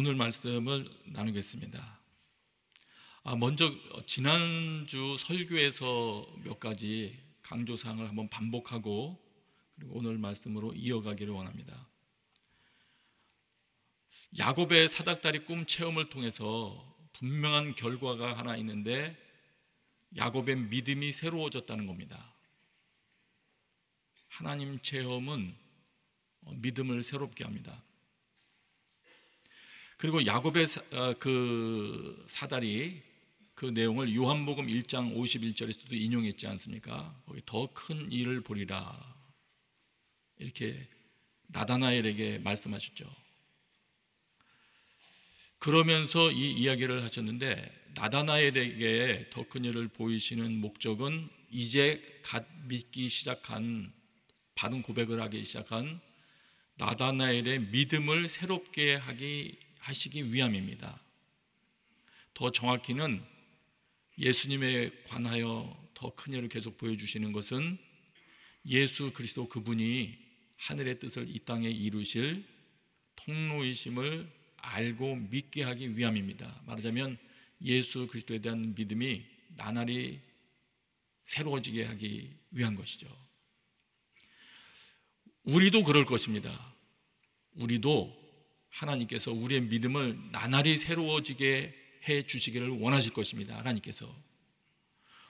오늘 말씀을 나누겠습니다. 아, 먼저 지난주 설교에서 몇 가지 강조사항을 한번 반복하고 그리고 오늘 말씀으로 이어가기를 원합니다. 야곱의 사닥다리 꿈 체험을 통해서 분명한 결과가 하나 있는데 야곱의 믿음이 새로워졌다는 겁니다. 하나님 체험은 어, 믿음을 새롭게 합니다. 그리고 야곱의 어, 그 사다리 그 내용을 요한복음 1장 51절에서도 인용했지 않습니까? 거기 더 큰 일을 보리라 이렇게 나다나엘에게 말씀하셨죠. 그러면서 이 이야기를 하셨는데 나다나엘에게 더 큰 일을 보이시는 목적은 이제 갓 믿기 시작한 바른 고백을 하기 시작한 나다나엘의 믿음을 새롭게 하기 하시기 위함입니다. 더 정확히는 예수님에 관하여 더큰 예를 계속 보여주시는 것은 예수 그리스도 그분이 하늘의 뜻을 이 땅에 이루실 통로이심을 알고 믿게 하기 위함입니다. 말하자면 예수 그리스도에 대한 믿음이 나날이 새로워지게 하기 위한 것이죠. 우리도 그럴 것입니다. 우리도 하나님께서 우리의 믿음을 나날이 새로워지게 해 주시기를 원하실 것입니다. 하나님께서.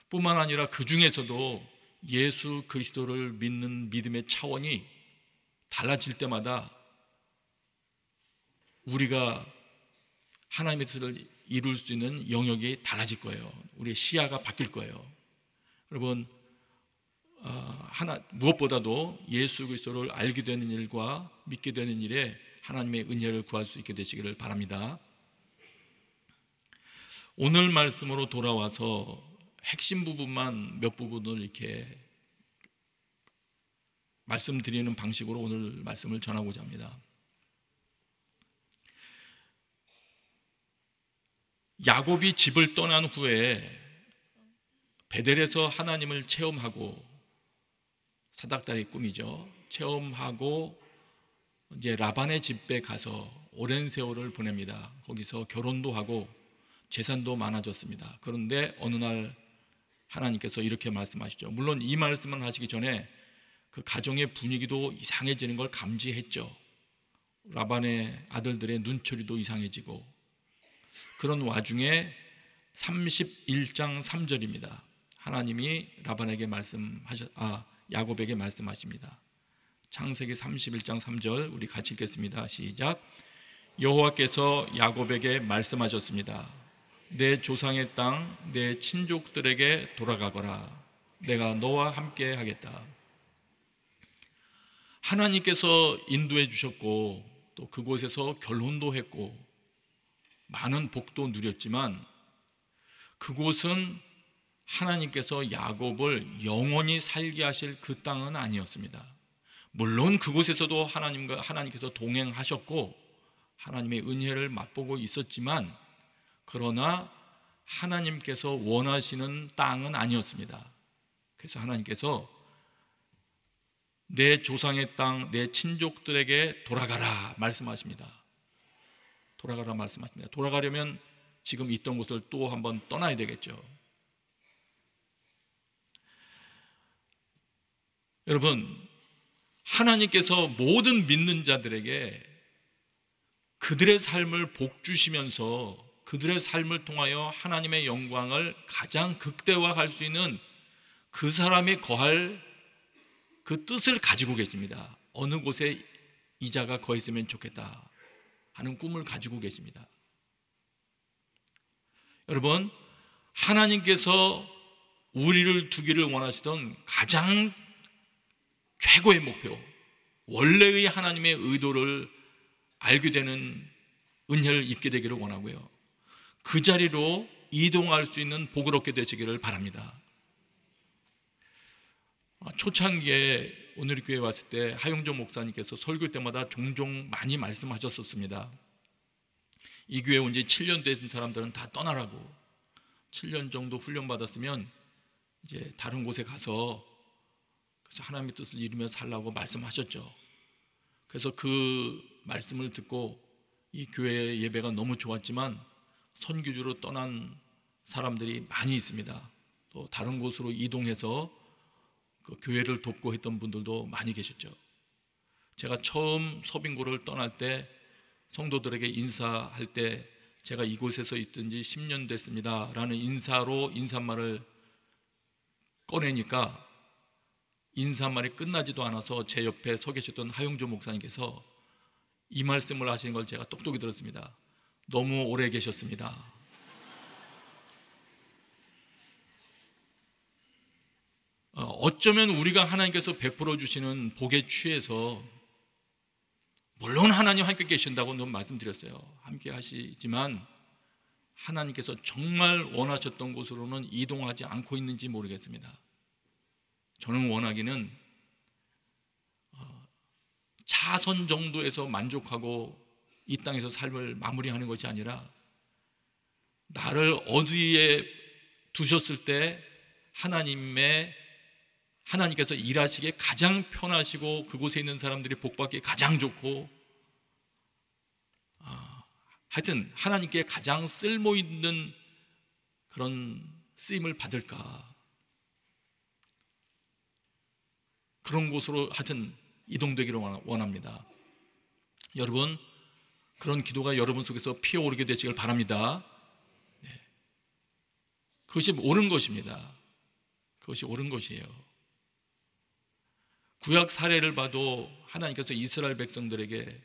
뿐만 아니라 그 중에서도 예수 그리스도를 믿는 믿음의 차원이 달라질 때마다 우리가 하나님의 뜻을 이룰 수 있는 영역이 달라질 거예요. 우리의 시야가 바뀔 거예요. 여러분 아, 하나 무엇보다도 예수 그리스도를 알게 되는 일과 믿게 되는 일에 하나님의 은혜를 구할 수 있게 되시기를 바랍니다. 오늘 말씀으로 돌아와서 핵심 부분만 몇 부분을 이렇게 말씀드리는 방식으로 오늘 말씀을 전하고자 합니다. 야곱이 집을 떠난 후에 베델에서 하나님을 체험하고 사닥다리 꿈이죠. 체험하고 이제 라반의 집에 가서 오랜 세월을 보냅니다. 거기서 결혼도 하고 재산도 많아졌습니다. 그런데 어느 날 하나님께서 이렇게 말씀하시죠. 물론 이 말씀을 하시기 전에 그 가정의 분위기도 이상해지는 걸 감지했죠. 라반의 아들들의 눈초리도 이상해지고 그런 와중에 31장 3절입니다. 하나님이 라반에게 말씀하셨 아 야곱에게 말씀하십니다. 창세기 31장 3절 우리 같이 읽겠습니다. 시작. 여호와께서 야곱에게 말씀하셨습니다. 내 조상의 땅, 내 친족들에게 돌아가거라. 내가 너와 함께 하겠다. 하나님께서 인도해 주셨고 또 그곳에서 결혼도 했고 많은 복도 누렸지만 그곳은 하나님께서 야곱을 영원히 살게 하실 그 땅은 아니었습니다. 물론 그곳에서도 하나님과 하나님께서 동행하셨고 하나님의 은혜를 맛보고 있었지만 그러나 하나님께서 원하시는 땅은 아니었습니다. 그래서 하나님께서 내 조상의 땅, 내 친족들에게 돌아가라 말씀하십니다. 돌아가라 말씀하십니다. 돌아가려면 지금 있던 곳을 또 한번 떠나야 되겠죠. 여러분, 하나님께서 모든 믿는 자들에게 그들의 삶을 복주시면서 그들의 삶을 통하여 하나님의 영광을 가장 극대화할 수 있는 그 사람이 거할 그 뜻을 가지고 계십니다. 어느 곳에 이자가 거 있으면 좋겠다 하는 꿈을 가지고 계십니다. 여러분, 하나님께서 우리를 두기를 원하시던 가장 최고의 목표, 원래의 하나님의 의도를 알게 되는 은혜를 입게 되기를 원하고요. 그 자리로 이동할 수 있는 복을 얻게 되시기를 바랍니다. 초창기에 오늘 교회 에 왔을 때 하용조 목사님께서 설교 때마다 종종 많이 말씀하셨었습니다. 이 교회 온 지 7년 된 사람들은 다 떠나라고 7년 정도 훈련 받았으면 이제 다른 곳에 가서 그래서 하나님의 뜻을 이루며 살라고 말씀하셨죠. 그래서 그 말씀을 듣고 이 교회의 예배가 너무 좋았지만 선교주로 떠난 사람들이 많이 있습니다. 또 다른 곳으로 이동해서 그 교회를 돕고 했던 분들도 많이 계셨죠. 제가 처음 서빙고를 떠날 때 성도들에게 인사할 때 제가 이곳에서 있던 지 10년 됐습니다. 라는 인사로 인사말을 꺼내니까 인사말이 끝나지도 않아서 제 옆에 서 계셨던 하용조 목사님께서 이 말씀을 하시는 걸 제가 똑똑히 들었습니다. 너무 오래 계셨습니다. 어, 어쩌면 우리가 하나님께서 베풀어 주시는 복에 취해서 물론 하나님 함께 계신다고 너 말씀드렸어요. 함께 하시지만 하나님께서 정말 원하셨던 곳으로는 이동하지 않고 있는지 모르겠습니다. 저는 원하기는 어, 자선 정도에서 만족하고 이 땅에서 삶을 마무리하는 것이 아니라 나를 어디에 두셨을 때 하나님의 하나님께서 일하시기에 가장 편하시고 그곳에 있는 사람들이 복받기에 가장 좋고 아, 하여튼 하나님께 가장 쓸모 있는 그런 쓰임을 받을까 그런 곳으로 하여튼 이동되기를 원합니다. 여러분, 그런 기도가 여러분 속에서 피어오르게 되시길 바랍니다. 네. 그것이 옳은 것입니다. 그것이 옳은 것이에요. 구약 사례를 봐도 하나님께서 이스라엘 백성들에게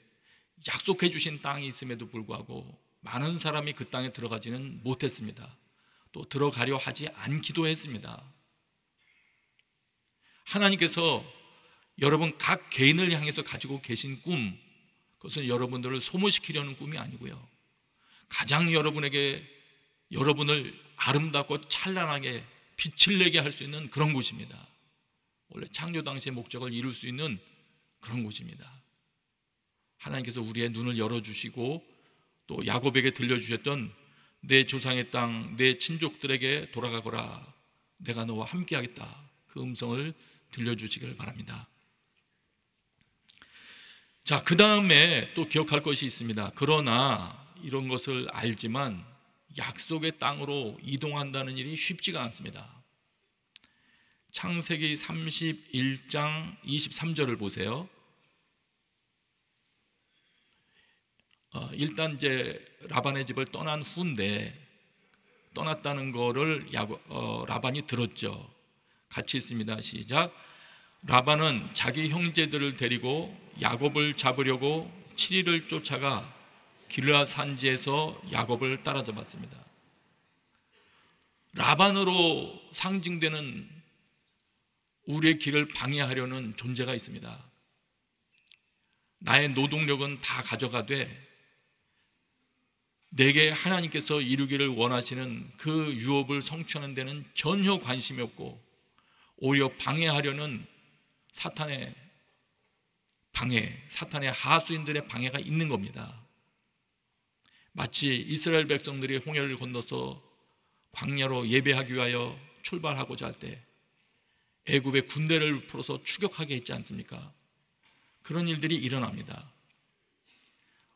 약속해 주신 땅이 있음에도 불구하고 많은 사람이 그 땅에 들어가지는 못했습니다. 또 들어가려 하지 않기도 했습니다. 하나님께서 여러분 각 개인을 향해서 가지고 계신 꿈, 그것은 여러분들을 소모시키려는 꿈이 아니고요. 가장 여러분에게 여러분을 아름답고 찬란하게 빛을 내게 할 수 있는 그런 곳입니다. 원래 창조 당시의 목적을 이룰 수 있는 그런 곳입니다. 하나님께서 우리의 눈을 열어주시고 또 야곱에게 들려주셨던 내 조상의 땅, 내 친족들에게 돌아가거라. 내가 너와 함께하겠다. 그 음성을 들려주시길 바랍니다. 자, 그 다음에 또 기억할 것이 있습니다. 그러나 이런 것을 알지만 약속의 땅으로 이동한다는 일이 쉽지가 않습니다. 창세기 31장 23절을 보세요. 어, 일단 이제 라반의 집을 떠난 후인데 떠났다는 거를 야 어, 라반이 들었죠. 같이 있습니다. 시작. 라반은 자기 형제들을 데리고 야곱을 잡으려고 7일을 쫓아가 길라 산지에서 야곱을 따라잡았습니다. 라반으로 상징되는 우리의 길을 방해하려는 존재가 있습니다. 나의 노동력은 다 가져가되 내게 하나님께서 이루기를 원하시는 그 유업을 성취하는 데는 전혀 관심이 없고 오히려 방해하려는 사탄의 방해, 사탄의 하수인들의 방해가 있는 겁니다. 마치 이스라엘 백성들이 홍해를 건너서 광야로 예배하기 위하여 출발하고자 할 때 애굽의 군대를 풀어서 추격하게 했지 않습니까? 그런 일들이 일어납니다.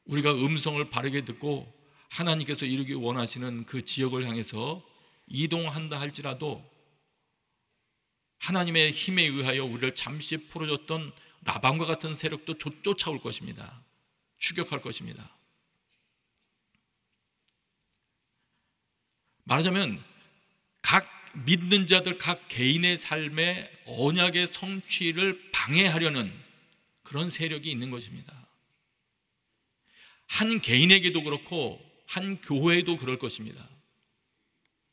우리가 음성을 바르게 듣고 하나님께서 이루기 원하시는 그 지역을 향해서 이동한다 할지라도 하나님의 힘에 의하여 우리를 잠시 풀어줬던 라반과 같은 세력도 쫓아올 것입니다. 추격할 것입니다. 말하자면 각 믿는 자들 각 개인의 삶에 언약의 성취를 방해하려는 그런 세력이 있는 것입니다. 한 개인에게도 그렇고 한 교회에도 그럴 것입니다.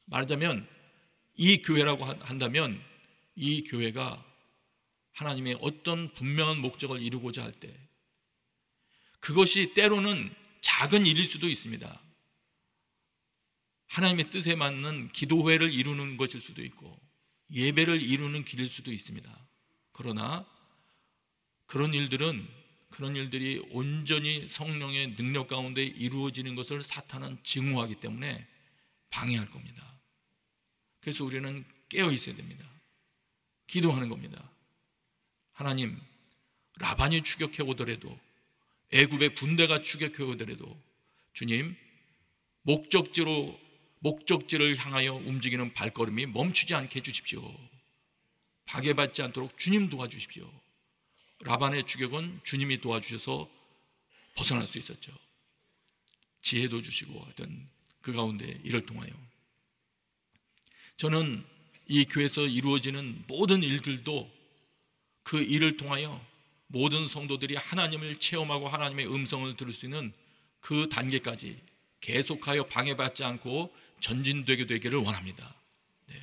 말하자면 이 교회라고 한다면 이 교회가 하나님의 어떤 분명한 목적을 이루고자 할 때 그것이 때로는 작은 일일 수도 있습니다. 하나님의 뜻에 맞는 기도회를 이루는 것일 수도 있고 예배를 이루는 길일 수도 있습니다. 그러나 그런 일들은 그런 일들이 온전히 성령의 능력 가운데 이루어지는 것을 사탄은 증오하기 때문에 방해할 겁니다. 그래서 우리는 깨어 있어야 됩니다. 기도하는 겁니다. 하나님, 라반이 추격해 오더라도 애굽의 군대가 추격해 오더라도 주님 목적지로 목적지를 향하여 움직이는 발걸음이 멈추지 않게 해 주십시오. 파괴받지 않도록 주님 도와주십시오. 라반의 추격은 주님이 도와주셔서 벗어날 수 있었죠. 지혜도 주시고 하여그 가운데 이를 통하여 저는 이 교회에서 이루어지는 모든 일들도 그 일을 통하여 모든 성도들이 하나님을 체험하고 하나님의 음성을 들을 수 있는 그 단계까지 계속하여 방해받지 않고 전진되게 되기를 원합니다. 네.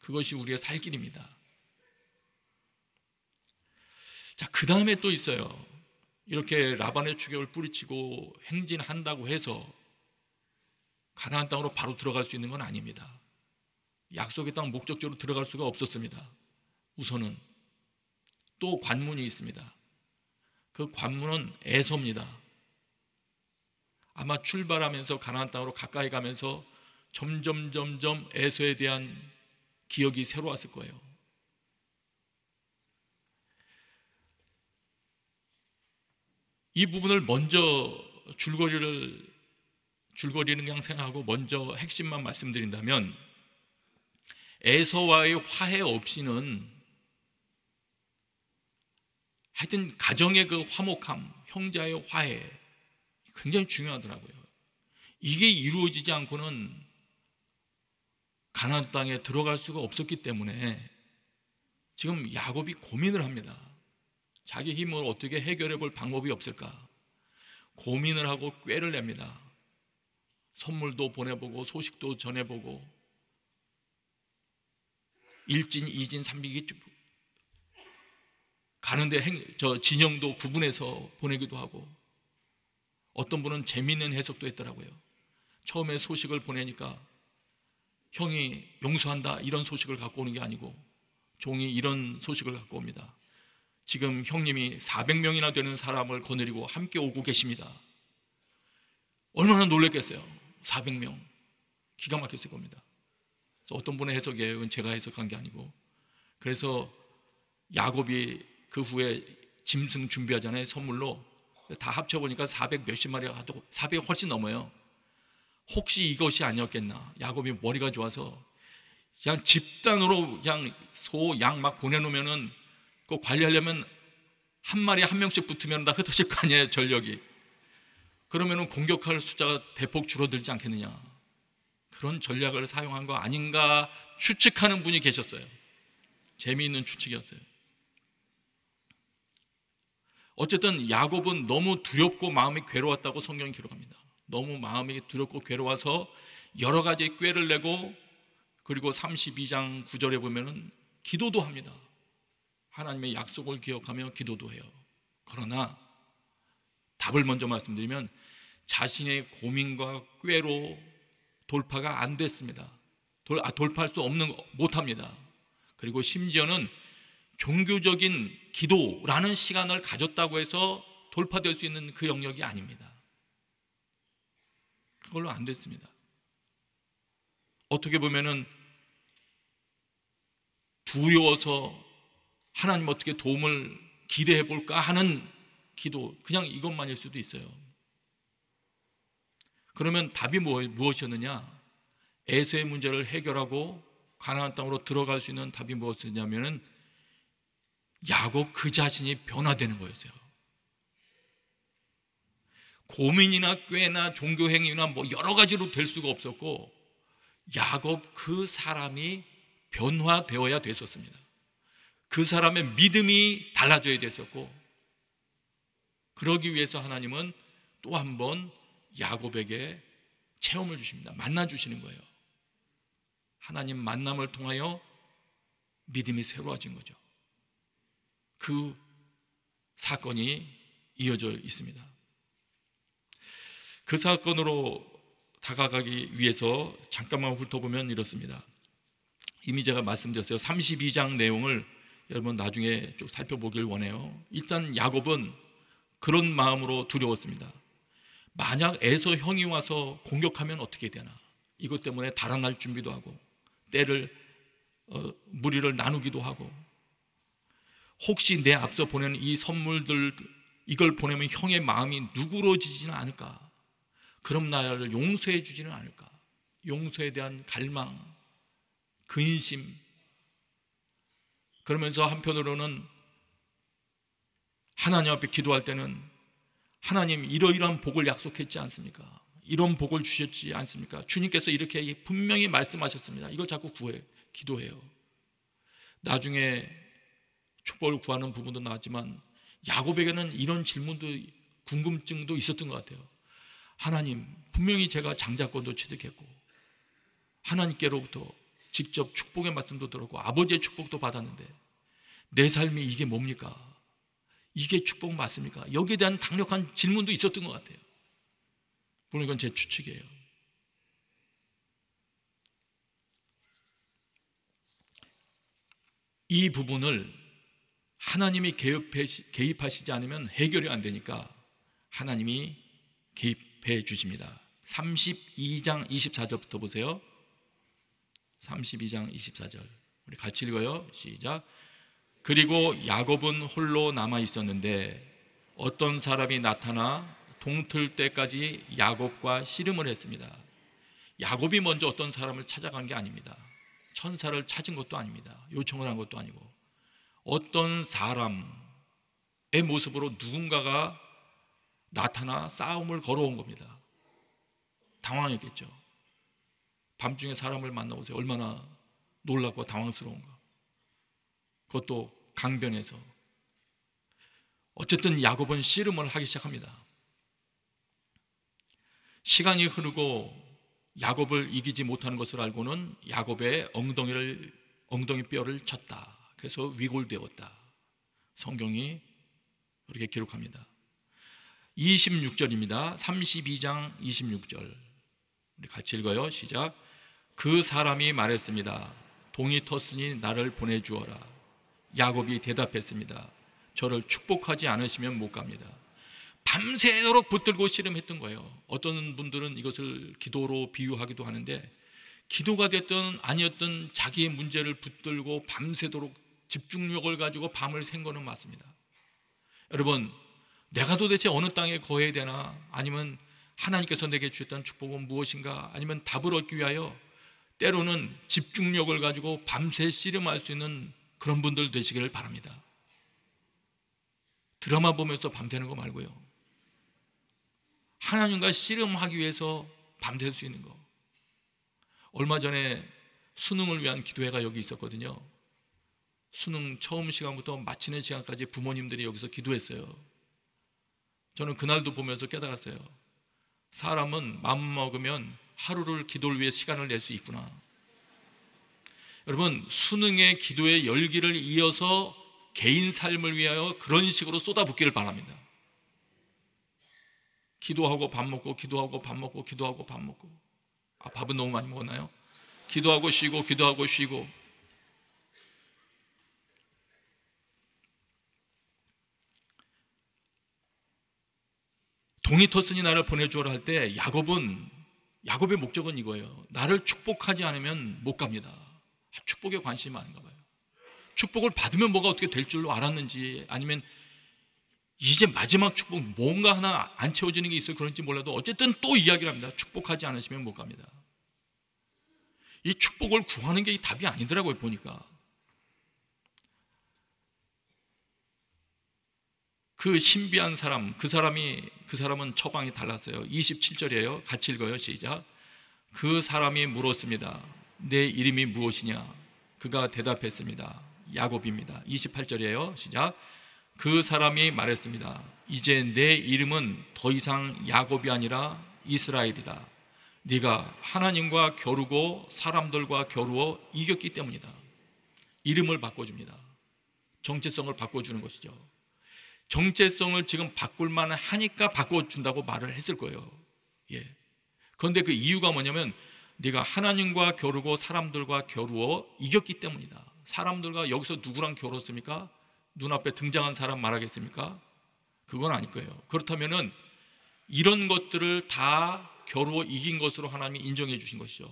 그것이 우리의 살 길입니다. 자, 그 다음에 또 있어요. 이렇게 라반의 추격을 뿌리치고 행진한다고 해서 가나안 땅으로 바로 들어갈 수 있는 건 아닙니다. 약속의 땅 목적지로 들어갈 수가 없었습니다. 우선은 또 관문이 있습니다. 그 관문은 에서입니다. 아마 출발하면서 가나안 땅으로 가까이 가면서 점점 점점 에서에 대한 기억이 새로 왔을 거예요. 이 부분을 먼저 줄거리를 줄거리는 양생하고 먼저 핵심만 말씀드린다면 에서와의 화해 없이는 하여튼 가정의 그 화목함, 형제의 화해 굉장히 중요하더라고요. 이게 이루어지지 않고는 가나안 땅에 들어갈 수가 없었기 때문에 지금 야곱이 고민을 합니다. 자기 힘을 어떻게 해결해 볼 방법이 없을까? 고민을 하고 꾀를 냅니다. 선물도 보내보고 소식도 전해보고 1진, 2진, 3진 가는데 행, 저 진영도 구분해서 보내기도 하고 어떤 분은 재미있는 해석도 했더라고요. 처음에 소식을 보내니까 형이 용서한다 이런 소식을 갖고 오는 게 아니고 종이 이런 소식을 갖고 옵니다. 지금 형님이 400명이나 되는 사람을 거느리고 함께 오고 계십니다. 얼마나 놀랬겠어요. 400명. 기가 막혔을 겁니다. 어떤 분의 해석이에요. 이건 제가 해석한 게 아니고. 그래서 야곱이 그 후에 짐승 준비하잖아요. 선물로. 다 합쳐보니까 400 몇십 마리가 도400 훨씬 넘어요. 혹시 이것이 아니었겠나. 야곱이 머리가 좋아서 그냥 집단으로 그냥 소, 양 막 보내놓으면은 그거 관리하려면 한 마리 한 명씩 붙으면 다 흩어질 거 아니에요. 전력이. 그러면은 공격할 숫자가 대폭 줄어들지 않겠느냐. 그런 전략을 사용한 거 아닌가 추측하는 분이 계셨어요. 재미있는 추측이었어요. 어쨌든 야곱은 너무 두렵고 마음이 괴로웠다고 성경이 기록합니다. 너무 마음이 두렵고 괴로워서 여러 가지 꾀를 내고 그리고 32장 9절에 보면은 기도도 합니다. 하나님의 약속을 기억하며 기도도 해요. 그러나 답을 먼저 말씀드리면 자신의 고민과 꾀로 돌파가 안 됐습니다. 돌, 아, 돌파할 수 없는 못합니다. 그리고 심지어는 종교적인 기도라는 시간을 가졌다고 해서 돌파될 수 있는 그 영역이 아닙니다. 그걸로 안 됐습니다. 어떻게 보면은 두려워서 하나님 어떻게 도움을 기대해 볼까 하는 기도 그냥 이것만일 수도 있어요. 그러면 답이 뭐, 무엇이었느냐? 에서의 문제를 해결하고 가나안 땅으로 들어갈 수 있는 답이 무엇이냐면은 야곱 그 자신이 변화되는 거였어요. 고민이나 꾀나 종교 행위나 뭐 여러 가지로 될 수가 없었고 야곱 그 사람이 변화되어야 됐었습니다. 그 사람의 믿음이 달라져야 됐었고 그러기 위해서 하나님은 또한번 야곱에게 체험을 주십니다. 만나 주시는 거예요. 하나님 만남을 통하여 믿음이 새로워진 거죠. 그 사건이 이어져 있습니다. 그 사건으로 다가가기 위해서 잠깐만 훑어보면 이렇습니다. 이미 제가 말씀드렸어요. 32장 내용을 여러분 나중에 좀 살펴보길 원해요. 일단 야곱은 그런 마음으로 두려웠습니다. 만약 에서 형이 와서 공격하면 어떻게 되나? 이것 때문에 달아날 준비도 하고 때를 어, 무리를 나누기도 하고 혹시 내 앞서 보내는 이 선물들 이걸 보내면 형의 마음이 누그러지지는 않을까? 그럼 나를 용서해 주지는 않을까? 용서에 대한 갈망, 근심. 그러면서 한편으로는 하나님 앞에 기도할 때는 하나님 이러이러한 복을 약속했지 않습니까? 이런 복을 주셨지 않습니까? 주님께서 이렇게 분명히 말씀하셨습니다. 이걸 자꾸 구해, 기도해요. 나중에 축복을 구하는 부분도 나왔지만 야곱에게는 이런 질문도 궁금증도 있었던 것 같아요. 하나님, 분명히 제가 장자권도 취득했고 하나님께로부터 직접 축복의 말씀도 들었고 아버지의 축복도 받았는데 내 삶이 이게 뭡니까? 이게 축복 맞습니까? 여기에 대한 강력한 질문도 있었던 것 같아요. 물론 이건 제 추측이에요. 이 부분을 하나님이 개입하시지 않으면 해결이 안 되니까 하나님이 개입해 주십니다. 32장 24절부터 보세요. 32장 24절. 우리 같이 읽어요. 시작. 그리고 야곱은 홀로 남아 있었는데 어떤 사람이 나타나 동틀 때까지 야곱과 씨름을 했습니다. 야곱이 먼저 어떤 사람을 찾아간 게 아닙니다. 천사를 찾은 것도 아닙니다. 요청을 한 것도 아니고 어떤 사람의 모습으로 누군가가 나타나 싸움을 걸어온 겁니다. 당황했겠죠. 밤중에 사람을 만나보세요. 얼마나 놀랍고 당황스러운가. 그것도 강변에서 어쨌든 야곱은 씨름을 하기 시작합니다. 시간이 흐르고 야곱을 이기지 못하는 것을 알고는 야곱의 엉덩이를 엉덩이 뼈를 쳤다. 그래서 위골되었다. 성경이 그렇게 기록합니다. 26절입니다. 32장 26절. 우리 같이 읽어요. 시작. 그 사람이 말했습니다. 동이 텄으니 나를 보내주어라. 야곱이 대답했습니다. 저를 축복하지 않으시면 못 갑니다. 밤새도록 붙들고 씨름했던 거예요. 어떤 분들은 이것을 기도로 비유하기도 하는데 기도가 됐든 아니었든 자기의 문제를 붙들고 밤새도록 집중력을 가지고 밤을 샌 거는 맞습니다. 여러분, 내가 도대체 어느 땅에 거해야 되나? 아니면 하나님께서 내게 주셨던 축복은 무엇인가? 아니면 답을 얻기 위하여 때로는 집중력을 가지고 밤새 씨름할 수 있는 그런 분들 되시기를 바랍니다. 드라마 보면서 밤새는 거 말고요. 하나님과 씨름하기 위해서 밤샐 수 있는 거. 얼마 전에 수능을 위한 기도회가 여기 있었거든요. 수능 처음 시간부터 마치는 시간까지 부모님들이 여기서 기도했어요. 저는 그날도 보면서 깨달았어요. 사람은 마음 먹으면 하루를 기도를 위해 시간을 낼 수 있구나. 여러분 수능의 기도의 열기를 이어서 개인 삶을 위하여 그런 식으로 쏟아붓기를 바랍니다. 기도하고 밥 먹고 기도하고 밥 먹고 기도하고 밥 먹고 아 밥은 너무 많이 먹었나요? 기도하고 쉬고 기도하고 쉬고 동이터스니 나를 보내주어라 할 때 야곱은 야곱의 목적은 이거예요. 나를 축복하지 않으면 못 갑니다. 축복에 관심이 많은가 봐요. 축복을 받으면 뭐가 어떻게 될 줄로 알았는지 아니면 이제 마지막 축복 뭔가 하나 안 채워지는 게 있어 그런지 몰라도 어쨌든 또 이야기를 합니다. 축복하지 않으시면 못 갑니다. 이 축복을 구하는 게 답이 아니더라고요, 보니까. 그 신비한 사람, 그 사람이, 그 사람은 처방이 달랐어요. 27절이에요. 같이 읽어요, 시작. 그 사람이 물었습니다. 내 이름이 무엇이냐? 그가 대답했습니다. 야곱입니다. 28절이에요. 시작. 그 사람이 말했습니다. 이제 내 이름은 더 이상 야곱이 아니라 이스라엘이다. 네가 하나님과 겨루고 사람들과 겨루어 이겼기 때문이다. 이름을 바꿔줍니다. 정체성을 바꿔주는 것이죠. 정체성을 지금 바꿀 만하니까 바꿔준다고 말을 했을 거예요. 예. 그런데 그 이유가 뭐냐면 네가 하나님과 겨루고 사람들과 겨루어 이겼기 때문이다. 사람들과 여기서 누구랑 겨뤘습니까? 눈앞에 등장한 사람 말하겠습니까? 그건 아닐 거예요. 그렇다면은 이런 것들을 다 겨루어 이긴 것으로 하나님이 인정해 주신 것이죠.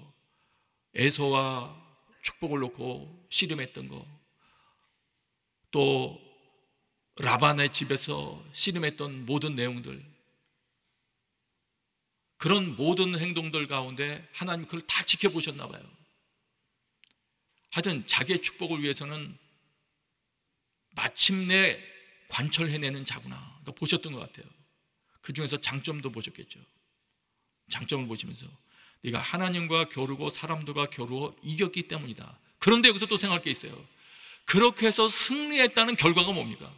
에서와 축복을 놓고 씨름했던 거. 또 라반의 집에서 씨름했던 모든 내용들. 그런 모든 행동들 가운데 하나님 그걸 다 지켜보셨나 봐요. 하여튼 자기의 축복을 위해서는 마침내 관철해내는 자구나. 그러니까 보셨던 것 같아요. 그 중에서 장점도 보셨겠죠. 장점을 보시면서 네가 하나님과 겨루고 사람들과 겨루어 이겼기 때문이다. 그런데 여기서 또 생각할 게 있어요. 그렇게 해서 승리했다는 결과가 뭡니까?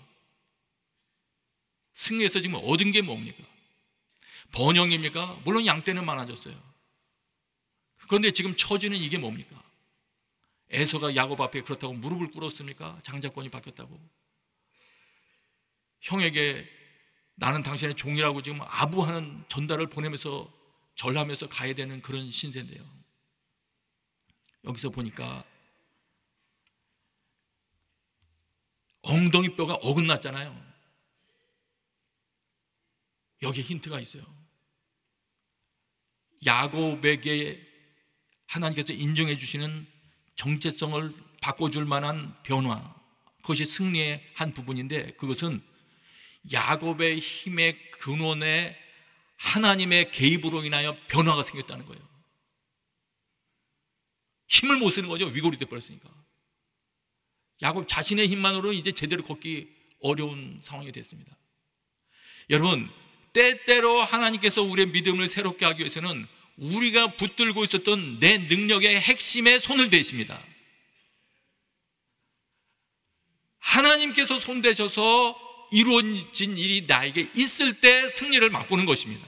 승리해서 지금 얻은 게 뭡니까? 번영입니까? 물론 양떼는 많아졌어요. 그런데 지금 처지는 이게 뭡니까? 에서가 야곱 앞에 그렇다고 무릎을 꿇었습니까? 장자권이 바뀌었다고. 형에게 나는 당신의 종이라고 지금 아부하는 전달을 보내면서 전하면서 가야 되는 그런 신세인데요. 여기서 보니까 엉덩이 뼈가 어긋났잖아요. 여기 힌트가 있어요. 야곱에게 하나님께서 인정해 주시는 정체성을 바꿔줄 만한 변화 그것이 승리의 한 부분인데 그것은 야곱의 힘의 근원에 하나님의 개입으로 인하여 변화가 생겼다는 거예요. 힘을 못 쓰는 거죠. 위골이 돼버렸으니까. 야곱 자신의 힘만으로 는 이제 제대로 걷기 어려운 상황이 됐습니다. 여러분, 때때로 하나님께서 우리의 믿음을 새롭게 하기 위해서는 우리가 붙들고 있었던 내 능력의 핵심에 손을 대십니다. 하나님께서 손대셔서 이루어진 일이 나에게 있을 때 승리를 맛보는 것입니다.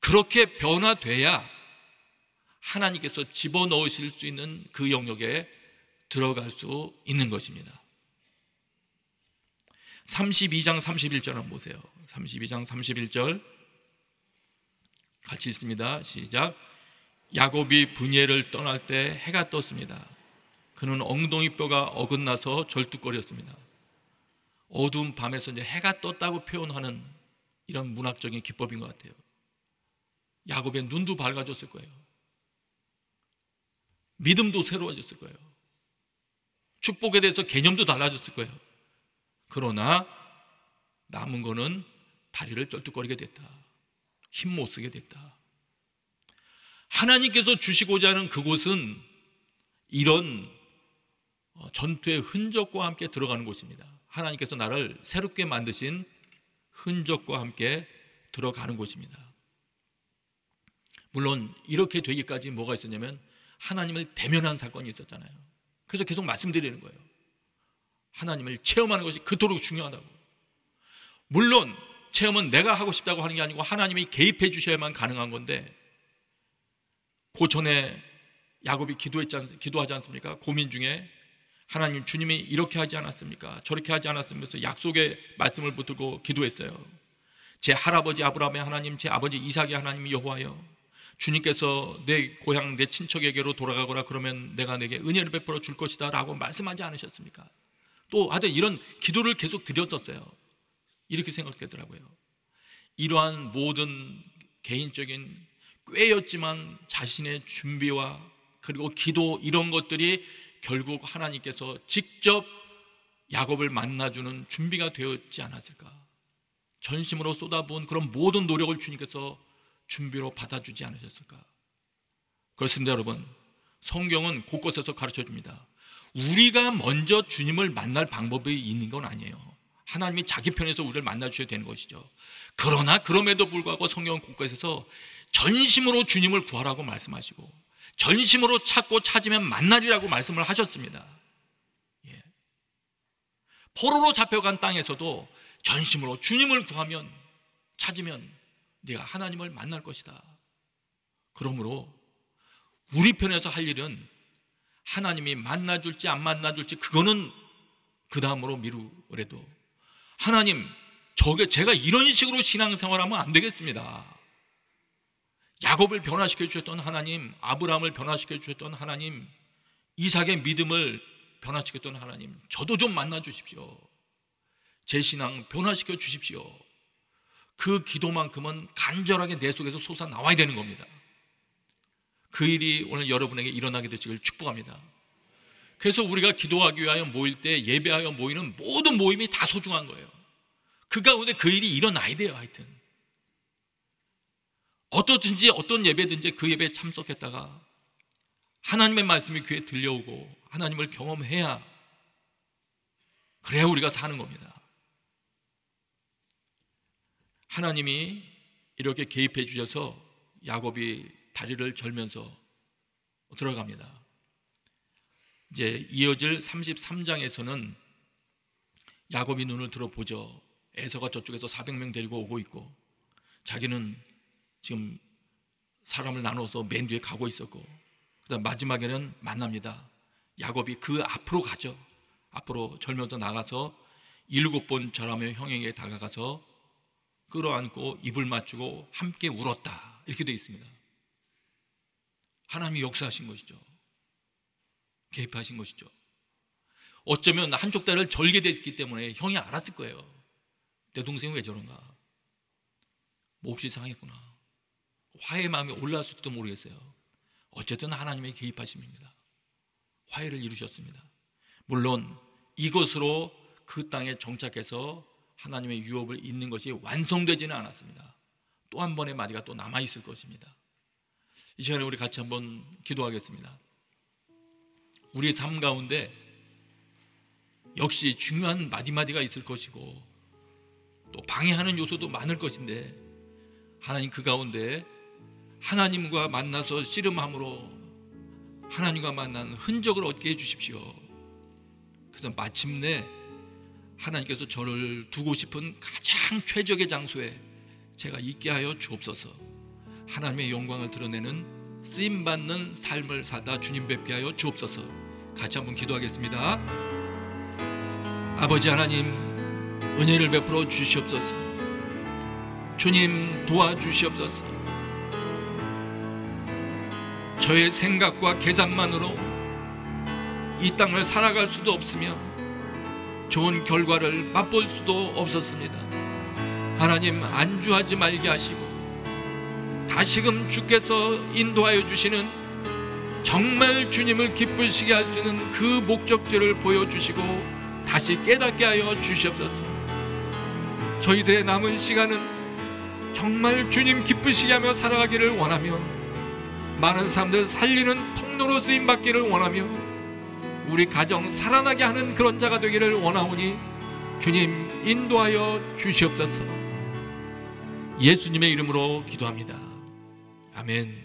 그렇게 변화돼야 하나님께서 집어넣으실 수 있는 그 영역에 들어갈 수 있는 것입니다. 32장 31절 한번 보세요. 32장 31절 같이 있습니다. 시작. 야곱이 분예를 떠날 때 해가 떴습니다. 그는 엉덩이 뼈가 어긋나서 절뚝거렸습니다. 어두운 밤에서 이제 해가 떴다고 표현하는 이런 문학적인 기법인 것 같아요. 야곱의 눈도 밝아졌을 거예요. 믿음도 새로워졌을 거예요. 축복에 대해서 개념도 달라졌을 거예요. 그러나 남은 거는 다리를 쩔뚝거리게 됐다. 힘 못 쓰게 됐다. 하나님께서 주시고자 하는 그곳은 이런 어, 전투의 흔적과 함께 들어가는 곳입니다. 하나님께서 나를 새롭게 만드신 흔적과 함께 들어가는 곳입니다. 물론 이렇게 되기까지 뭐가 있었냐면 하나님을 대면한 사건이 있었잖아요. 그래서 계속 말씀드리는 거예요. 하나님을 체험하는 것이 그토록 중요하다고. 물론 체험은 내가 하고 싶다고 하는 게 아니고 하나님이 개입해 주셔야만 가능한 건데 고 그 전에 야곱이 기도했지 않, 기도하지 않습니까? 고민 중에 하나님 주님이 이렇게 하지 않았습니까? 저렇게 하지 않았으면서 약속의 말씀을 붙들고 기도했어요. 제 할아버지 아브라함의 하나님, 제 아버지 이삭의 하나님 이 여호와여. 주님께서 내 고향 내 친척에게로 돌아가거라 그러면 내가 내게 은혜를 베풀어 줄 것이다라고 말씀하지 않으셨습니까? 또 하여튼 이런 기도를 계속 드렸었어요. 이렇게 생각되더라고요. 이러한 모든 개인적인 꾀였지만 자신의 준비와 그리고 기도 이런 것들이 결국 하나님께서 직접 야곱을 만나주는 준비가 되었지 않았을까. 전심으로 쏟아부은 그런 모든 노력을 주님께서 준비로 받아주지 않으셨을까. 그렇습니다, 여러분. 성경은 곳곳에서 가르쳐 줍니다. 우리가 먼저 주님을 만날 방법이 있는 건 아니에요. 하나님이 자기 편에서 우리를 만나주셔야 되는 것이죠. 그러나 그럼에도 불구하고 성경은 곳곳에서 전심으로 주님을 구하라고 말씀하시고 전심으로 찾고 찾으면 만날이라고 말씀을 하셨습니다. 예. 포로로 잡혀간 땅에서도 전심으로 주님을 구하면 찾으면 내가 하나님을 만날 것이다. 그러므로 우리 편에서 할 일은 하나님이 만나줄지 안 만나줄지 그거는 그 다음으로 미루래도 하나님 저게 제가 이런 식으로 신앙생활하면 안 되겠습니다. 야곱을 변화시켜 주셨던 하나님, 아브라함을 변화시켜 주셨던 하나님, 이삭의 믿음을 변화시켰던 하나님, 저도 좀 만나 주십시오. 제 신앙 변화시켜 주십시오. 그 기도만큼은 간절하게 내 속에서 솟아 나와야 되는 겁니다. 그 일이 오늘 여러분에게 일어나게 되시길 축복합니다. 그래서 우리가 기도하기 위하여 모일 때 예배하여 모이는 모든 모임이 다 소중한 거예요. 그 가운데 그 일이 일어나야 돼요, 하여튼. 어떻든지 어떤 예배든지 그 예배에 참석했다가 하나님의 말씀이 귀에 들려오고 하나님을 경험해야 그래야 우리가 사는 겁니다. 하나님이 이렇게 개입해 주셔서 야곱이 다리를 절면서 들어갑니다. 이제 이어질 33장에서는 야곱이 눈을 들어보죠. 에서가 저쪽에서 400명 데리고 오고 있고 자기는 지금 사람을 나눠서 맨 뒤에 가고 있었고 그다음 마지막에는 만납니다. 야곱이 그 앞으로 가죠. 앞으로 절면서 나가서 일곱 번 절하며 형에게 다가가서 끌어안고 입을 맞추고 함께 울었다. 이렇게 되어 있습니다. 하나님이 역사하신 것이죠. 개입하신 것이죠. 어쩌면 한쪽 다리를 절개됐기 때문에 형이 알았을 거예요. 내 동생이 왜 저런가? 몹시 상했구나. 화의 해 마음이 올라왔을지도 모르겠어요. 어쨌든 하나님의 개입하심입니다. 화해를 이루셨습니다. 물론 이것으로 그 땅에 정착해서 하나님의 유업을 잇는 것이 완성되지는 않았습니다. 또 한 번의 마디가 또 남아 있을 것입니다. 이 시간에 우리 같이 한번 기도하겠습니다. 우리의 삶 가운데 역시 중요한 마디마디가 있을 것이고 또 방해하는 요소도 많을 것인데 하나님 그 가운데 하나님과 만나서 씨름함으로 하나님과 만난 흔적을 얻게 해주십시오. 그래서 마침내 하나님께서 저를 두고 싶은 가장 최적의 장소에 제가 있게 하여 주옵소서. 하나님의 영광을 드러내는 쓰임 받는 삶을 사다 주님 뵙게 하여 주옵소서. 같이 한번 기도하겠습니다. 아버지 하나님 은혜를 베풀어 주시옵소서. 주님 도와주시옵소서. 저의 생각과 계산만으로 이 땅을 살아갈 수도 없으며 좋은 결과를 맛볼 수도 없었습니다. 하나님 안주하지 말게 하시고 다시금 주께서 인도하여 주시는 정말 주님을 기쁘시게 할 수 있는 그 목적지를 보여주시고 다시 깨닫게 하여 주시옵소서. 저희들의 남은 시간은 정말 주님 기쁘시게 하며 살아가기를 원하며 많은 사람들 살리는 통로로 쓰임 받기를 원하며 우리 가정 살아나게 하는 그런 자가 되기를 원하오니 주님 인도하여 주시옵소서. 예수님의 이름으로 기도합니다. 아멘.